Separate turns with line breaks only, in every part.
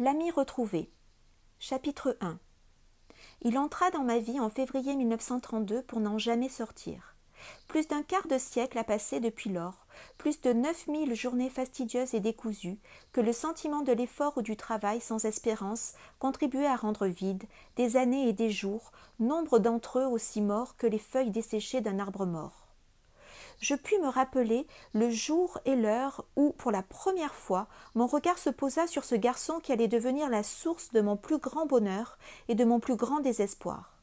L'ami retrouvé. Chapitre 1 Il entra dans ma vie en février 1932 pour n'en jamais sortir. Plus d'un quart de siècle a passé depuis lors, plus de neuf mille journées fastidieuses et décousues, que le sentiment de l'effort ou du travail sans espérance contribuait à rendre vides, des années et des jours, nombre d'entre eux aussi morts que les feuilles desséchées d'un arbre mort je puis me rappeler le jour et l'heure où, pour la première fois, mon regard se posa sur ce garçon qui allait devenir la source de mon plus grand bonheur et de mon plus grand désespoir.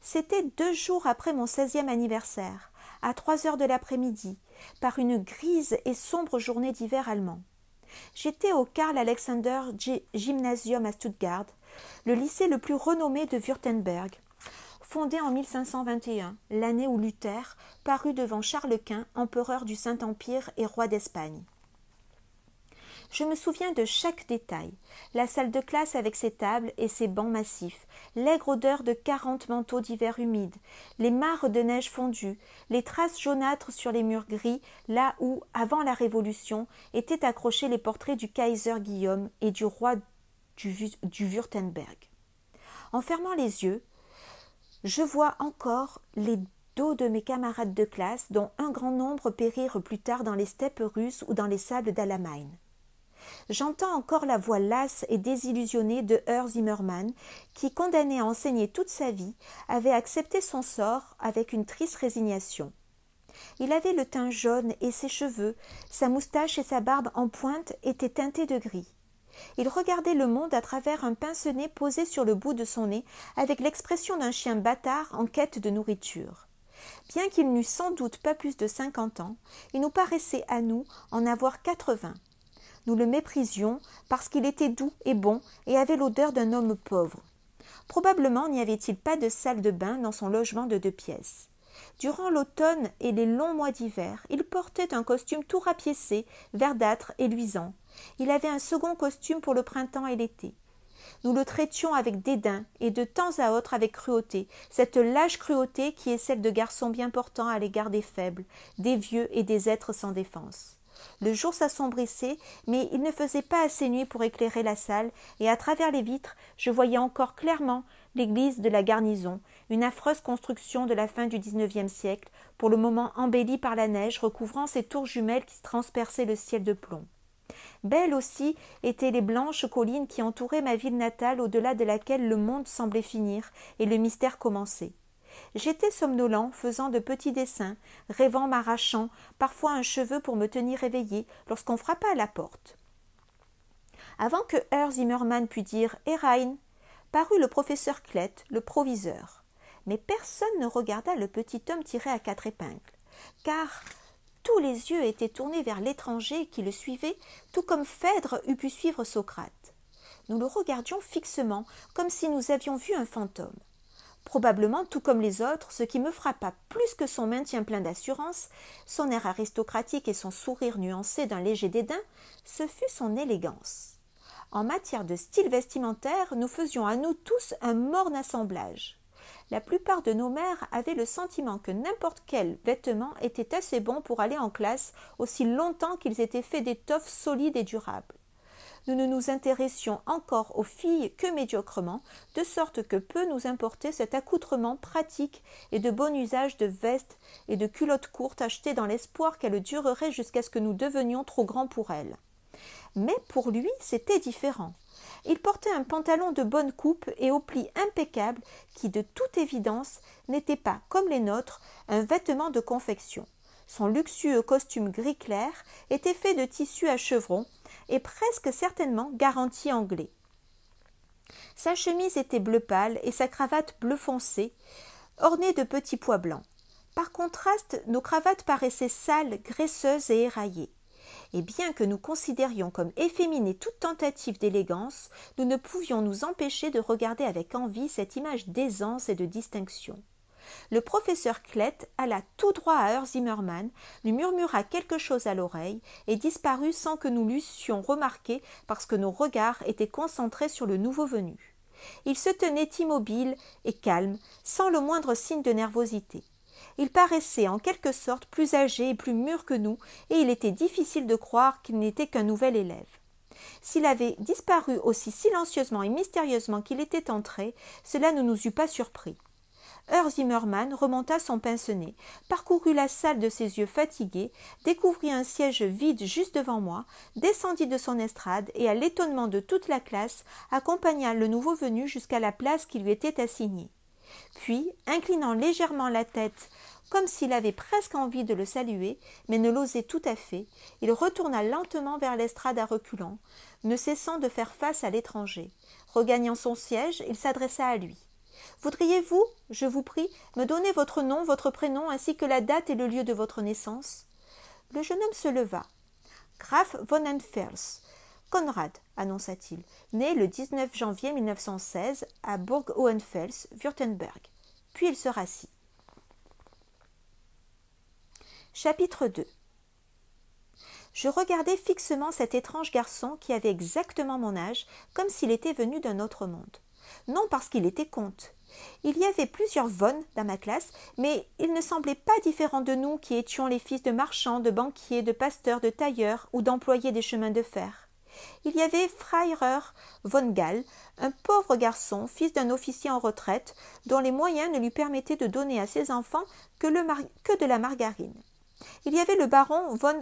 C'était deux jours après mon seizième anniversaire, à trois heures de l'après-midi, par une grise et sombre journée d'hiver allemand. J'étais au Karl Alexander Gymnasium à Stuttgart, le lycée le plus renommé de Württemberg, fondée en 1521, l'année où Luther parut devant Charles Quint, empereur du Saint-Empire et roi d'Espagne. Je me souviens de chaque détail. La salle de classe avec ses tables et ses bancs massifs, l'aigre odeur de quarante manteaux d'hiver humides, les mares de neige fondue, les traces jaunâtres sur les murs gris, là où, avant la Révolution, étaient accrochés les portraits du Kaiser Guillaume et du roi du, du Württemberg. En fermant les yeux, je vois encore les dos de mes camarades de classe, dont un grand nombre périrent plus tard dans les steppes russes ou dans les sables d'Allemagne. J'entends encore la voix lasse et désillusionnée de Herr Zimmermann, qui, condamné à enseigner toute sa vie, avait accepté son sort avec une triste résignation. Il avait le teint jaune et ses cheveux, sa moustache et sa barbe en pointe étaient teintés de gris. Il regardait le monde à travers un pince-nez posé sur le bout de son nez, avec l'expression d'un chien bâtard en quête de nourriture. Bien qu'il n'eût sans doute pas plus de cinquante ans, il nous paraissait à nous en avoir quatre-vingts. Nous le méprisions parce qu'il était doux et bon et avait l'odeur d'un homme pauvre. Probablement n'y avait-il pas de salle de bain dans son logement de deux pièces. Durant l'automne et les longs mois d'hiver, il portait un costume tout rapiécé, verdâtre et luisant, il avait un second costume pour le printemps et l'été. Nous le traitions avec dédain et de temps à autre avec cruauté, cette lâche cruauté qui est celle de garçons bien portants à l'égard des faibles, des vieux et des êtres sans défense. Le jour s'assombrissait, mais il ne faisait pas assez nuit pour éclairer la salle, et à travers les vitres, je voyais encore clairement l'église de la garnison, une affreuse construction de la fin du XIXe siècle, pour le moment embellie par la neige, recouvrant ses tours jumelles qui transperçaient le ciel de plomb. Belles aussi étaient les blanches collines qui entouraient ma ville natale au-delà de laquelle le monde semblait finir et le mystère commencer. J'étais somnolent, faisant de petits dessins, rêvant m'arrachant, parfois un cheveu pour me tenir éveillé, lorsqu'on frappa à la porte. Avant que Herr Zimmermann pût dire rein parut le professeur Klett, le proviseur. Mais personne ne regarda le petit homme tiré à quatre épingles, car tous les yeux étaient tournés vers l'étranger qui le suivait, tout comme Phèdre eût pu suivre Socrate. Nous le regardions fixement, comme si nous avions vu un fantôme. Probablement, tout comme les autres, ce qui me frappa plus que son maintien plein d'assurance, son air aristocratique et son sourire nuancé d'un léger dédain, ce fut son élégance. En matière de style vestimentaire, nous faisions à nous tous un morne assemblage. La plupart de nos mères avaient le sentiment que n'importe quel vêtement était assez bon pour aller en classe aussi longtemps qu'ils étaient faits d'étoffes solides et durables. Nous ne nous intéressions encore aux filles que médiocrement, de sorte que peu nous importait cet accoutrement pratique et de bon usage de vestes et de culottes courtes achetées dans l'espoir qu'elles dureraient jusqu'à ce que nous devenions trop grands pour elles. Mais pour lui, c'était différent. Il portait un pantalon de bonne coupe et aux plis impeccables qui, de toute évidence, n'était pas, comme les nôtres, un vêtement de confection. Son luxueux costume gris clair était fait de tissu à chevrons et presque certainement garanti anglais. Sa chemise était bleu pâle et sa cravate bleu foncé, ornée de petits pois blancs. Par contraste, nos cravates paraissaient sales, graisseuses et éraillées et bien que nous considérions comme efféminée toute tentative d'élégance, nous ne pouvions nous empêcher de regarder avec envie cette image d'aisance et de distinction. Le professeur Klett alla tout droit à Herr Zimmermann, lui murmura quelque chose à l'oreille et disparut sans que nous l'eussions remarqué parce que nos regards étaient concentrés sur le nouveau venu. Il se tenait immobile et calme, sans le moindre signe de nervosité. Il paraissait en quelque sorte plus âgé et plus mûr que nous, et il était difficile de croire qu'il n'était qu'un nouvel élève. S'il avait disparu aussi silencieusement et mystérieusement qu'il était entré, cela ne nous eût pas surpris. Herr Zimmermann remonta son pince-nez, parcourut la salle de ses yeux fatigués, découvrit un siège vide juste devant moi, descendit de son estrade et, à l'étonnement de toute la classe, accompagna le nouveau venu jusqu'à la place qui lui était assignée. Puis, inclinant légèrement la tête, comme s'il avait presque envie de le saluer, mais ne l'osait tout à fait, il retourna lentement vers l'estrade à reculant, ne cessant de faire face à l'étranger. Regagnant son siège, il s'adressa à lui. Voudriez-vous, je vous prie, me donner votre nom, votre prénom, ainsi que la date et le lieu de votre naissance Le jeune homme se leva. Graf von Enfels, Conrad, annonça-t-il, né le 19 janvier 1916 à Burg-Hohenfels, Württemberg. Puis il se rassit. Chapitre 2 Je regardais fixement cet étrange garçon qui avait exactement mon âge, comme s'il était venu d'un autre monde. Non parce qu'il était comte. Il y avait plusieurs Von dans ma classe, mais il ne semblait pas différents de nous qui étions les fils de marchands, de banquiers, de pasteurs, de tailleurs ou d'employés des chemins de fer. Il y avait Freiherr von Gall, un pauvre garçon, fils d'un officier en retraite, dont les moyens ne lui permettaient de donner à ses enfants que, que de la margarine. Il y avait le baron von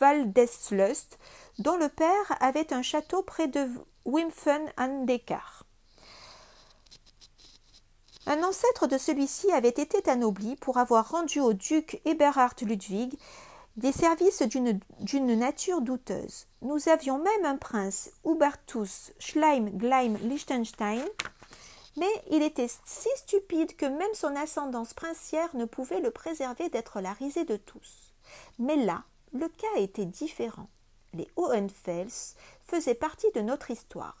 Waldeslust, dont le père avait un château près de Wimpfen an Dekar. Un ancêtre de celui-ci avait été anobli pour avoir rendu au duc Eberhard Ludwig des services d'une nature douteuse. Nous avions même un prince, Hubertus Schleim Gleim Liechtenstein, mais il était si stupide que même son ascendance princière ne pouvait le préserver d'être la risée de tous. Mais là, le cas était différent. Les Hohenfels faisaient partie de notre histoire.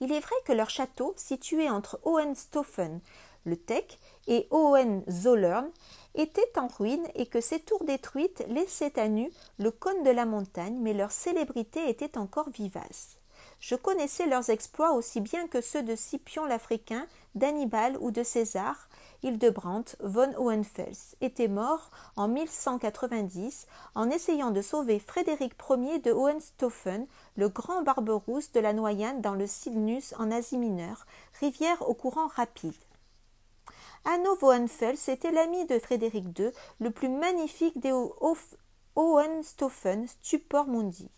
Il est vrai que leur château, situé entre Hohenstaufen, le Tech, et Hohenzollern, étaient en ruine et que ces tours détruites laissaient à nu le cône de la montagne, mais leur célébrité était encore vivace. Je connaissais leurs exploits aussi bien que ceux de Scipion l'Africain, d'Hannibal ou de César, Hildebrandt von Hohenfels était mort en 1190 en essayant de sauver Frédéric Ier de Hohenstaufen, le grand Barberousse de la Noyane dans le Silnus en Asie mineure, rivière au courant rapide. Anno Hohenfels était l'ami de Frédéric II, le plus magnifique des Hohenstaufen, stupor mundi.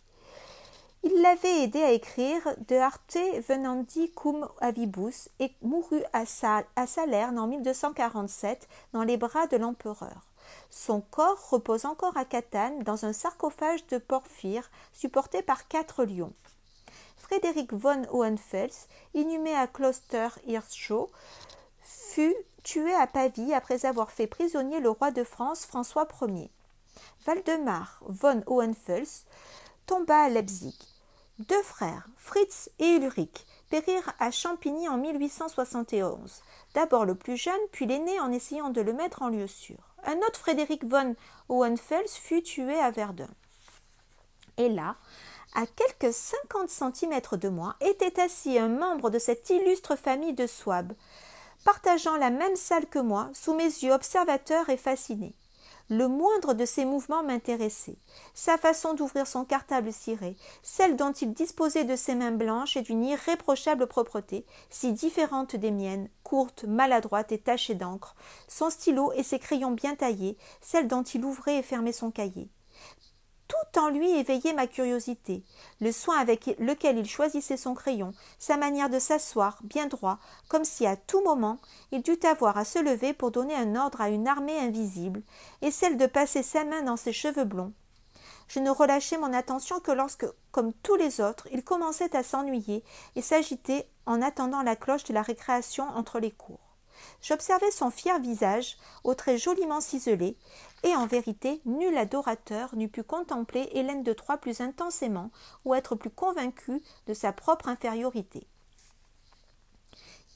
Il l'avait aidé à écrire De arte venandi cum avibus et mourut à, Salerne en 1247 dans les bras de l'empereur. Son corps repose encore à Catane dans un sarcophage de porphyre supporté par quatre lions. Frédéric von Hohenfels, inhumé à Kloster Hirschau, fut tué à Pavie après avoir fait prisonnier le roi de France François Ier. Valdemar von Hohenfels tomba à Leipzig. Deux frères, Fritz et Ulrich, périrent à Champigny en 1871. D'abord le plus jeune, puis l'aîné en essayant de le mettre en lieu sûr. Un autre Frédéric von Hohenfels fut tué à Verdun. Et là, à quelques cinquante centimètres de moi, était assis un membre de cette illustre famille de Swab, partageant la même salle que moi, sous mes yeux observateurs et fascinés. Le moindre de ses mouvements m'intéressait, sa façon d'ouvrir son cartable ciré, celle dont il disposait de ses mains blanches et d'une irréprochable propreté, si différente des miennes, courtes, maladroite et tachée d'encre, son stylo et ses crayons bien taillés, celle dont il ouvrait et fermait son cahier tout en lui éveillait ma curiosité, le soin avec lequel il choisissait son crayon, sa manière de s'asseoir, bien droit, comme si à tout moment il dût avoir à se lever pour donner un ordre à une armée invisible, et celle de passer sa main dans ses cheveux blonds. Je ne relâchais mon attention que lorsque, comme tous les autres, il commençait à s'ennuyer et s'agitait en attendant la cloche de la récréation entre les cours. J'observais son fier visage, au traits joliment ciselés, et en vérité, nul adorateur n'eût pu contempler Hélène de Troyes plus intensément ou être plus convaincu de sa propre infériorité.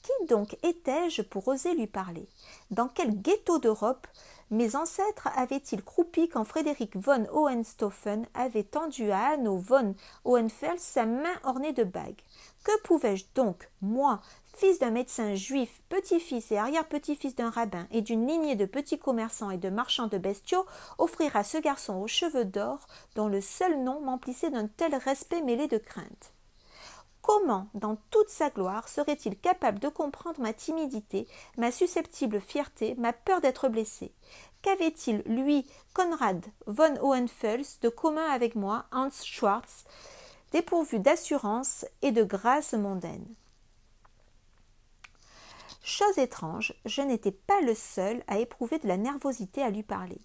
Qui donc étais-je pour oser lui parler Dans quel ghetto d'Europe mes ancêtres avaient-ils croupi quand Frédéric von Hohenstaufen avait tendu à Hanno von Hohenfels sa main ornée de bagues Que pouvais-je donc, moi, fils d'un médecin juif, petit-fils et arrière-petit-fils d'un rabbin et d'une lignée de petits commerçants et de marchands de bestiaux, offrira ce garçon aux cheveux d'or, dont le seul nom m'emplissait d'un tel respect mêlé de crainte. Comment, dans toute sa gloire, serait-il capable de comprendre ma timidité, ma susceptible fierté, ma peur d'être blessé Qu'avait-il, lui, Konrad von Hohenfels, de commun avec moi, Hans Schwartz, dépourvu d'assurance et de grâce mondaine Chose étrange, je n'étais pas le seul à éprouver de la nervosité à lui parler.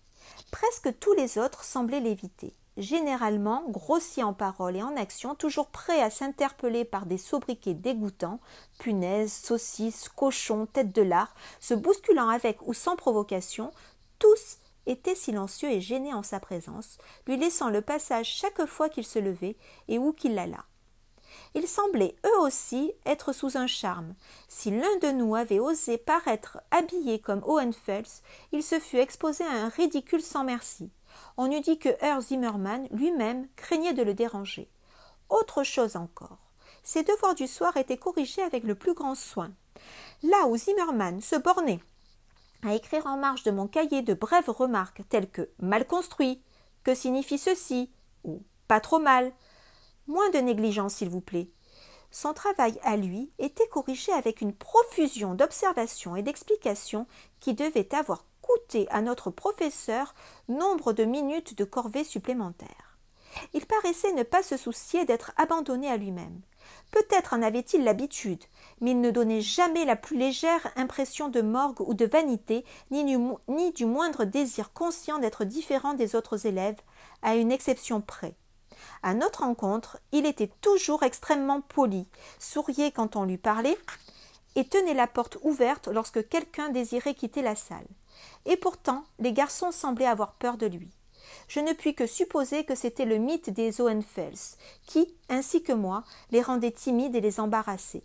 Presque tous les autres semblaient l'éviter, généralement grossier en parole et en action, toujours prêts à s'interpeller par des sobriquets dégoûtants, punaises, saucisses, cochons, têtes de lard, se bousculant avec ou sans provocation, tous étaient silencieux et gênés en sa présence, lui laissant le passage chaque fois qu'il se levait et où qu'il alla ils semblaient eux aussi être sous un charme. Si l'un de nous avait osé paraître habillé comme Hohenfels, il se fût exposé à un ridicule sans merci. On eût dit que Herr Zimmermann lui-même craignait de le déranger. Autre chose encore. Ses devoirs du soir étaient corrigés avec le plus grand soin. Là où Zimmermann se bornait à écrire en marge de mon cahier de brèves remarques telles que mal construit, que signifie ceci, ou pas trop mal, Moins de négligence, s'il vous plaît. Son travail à lui était corrigé avec une profusion d'observations et d'explications qui devaient avoir coûté à notre professeur nombre de minutes de corvée supplémentaire. Il paraissait ne pas se soucier d'être abandonné à lui-même. Peut-être en avait-il l'habitude, mais il ne donnait jamais la plus légère impression de morgue ou de vanité, ni du moindre désir conscient d'être différent des autres élèves, à une exception près. À notre rencontre, il était toujours extrêmement poli, souriait quand on lui parlait et tenait la porte ouverte lorsque quelqu'un désirait quitter la salle. Et pourtant, les garçons semblaient avoir peur de lui. Je ne puis que supposer que c'était le mythe des Hohenfels qui, ainsi que moi, les rendait timides et les embarrassait.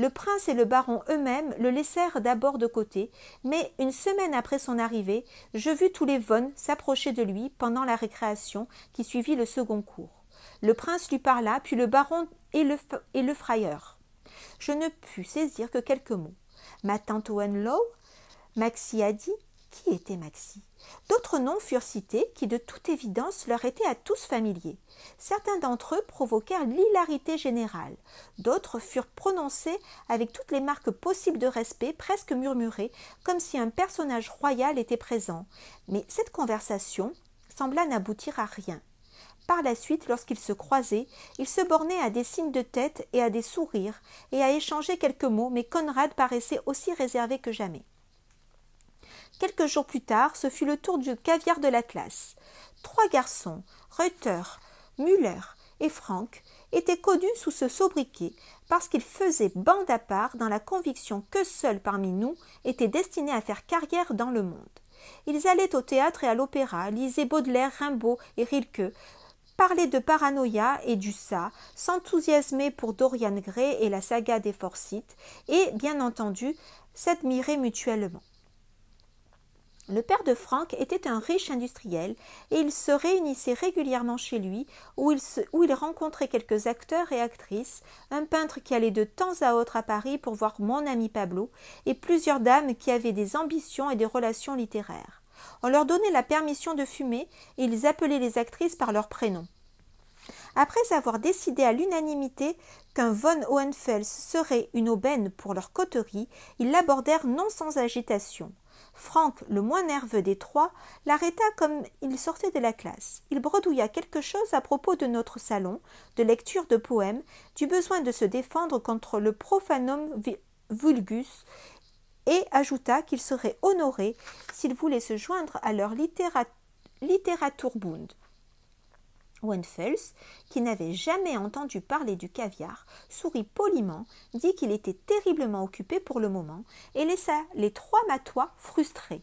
Le prince et le baron eux-mêmes le laissèrent d'abord de côté, mais une semaine après son arrivée, je vis tous les Vonnes s'approcher de lui pendant la récréation qui suivit le second cours. Le prince lui parla, puis le baron et le, et le frayeur. Je ne pus saisir que quelques mots. Ma tante Wenlow, Maxi a dit qui était Maxi D'autres noms furent cités qui, de toute évidence, leur étaient à tous familiers. Certains d'entre eux provoquèrent l'hilarité générale. D'autres furent prononcés avec toutes les marques possibles de respect, presque murmurés, comme si un personnage royal était présent. Mais cette conversation sembla n'aboutir à rien. Par la suite, lorsqu'ils se croisaient, ils se bornaient à des signes de tête et à des sourires, et à échanger quelques mots, mais Conrad paraissait aussi réservé que jamais. Quelques jours plus tard, ce fut le tour du caviar de l'Atlas. Trois garçons, Reuter, Müller et Frank, étaient connus sous ce sobriquet parce qu'ils faisaient bande à part dans la conviction que seuls parmi nous étaient destinés à faire carrière dans le monde. Ils allaient au théâtre et à l'opéra, lisaient Baudelaire, Rimbaud et Rilke, parlaient de paranoïa et du ça, s'enthousiasmaient pour Dorian Gray et la saga des Forsytes, et, bien entendu, s'admiraient mutuellement. Le père de Franck était un riche industriel et il se réunissait régulièrement chez lui où il, rencontrait quelques acteurs et actrices, un peintre qui allait de temps à autre à Paris pour voir mon ami Pablo et plusieurs dames qui avaient des ambitions et des relations littéraires. On leur donnait la permission de fumer et ils appelaient les actrices par leur prénom. Après avoir décidé à l'unanimité qu'un von Hohenfels serait une aubaine pour leur coterie, ils l'abordèrent non sans agitation. Franck, le moins nerveux des trois, l'arrêta comme il sortait de la classe. Il bredouilla quelque chose à propos de notre salon, de lecture de poèmes, du besoin de se défendre contre le profanum vulgus, et ajouta qu'il serait honoré s'il voulait se joindre à leur littérature Wenfels, qui n'avait jamais entendu parler du caviar, sourit poliment, dit qu'il était terriblement occupé pour le moment, et laissa les trois matois frustrés.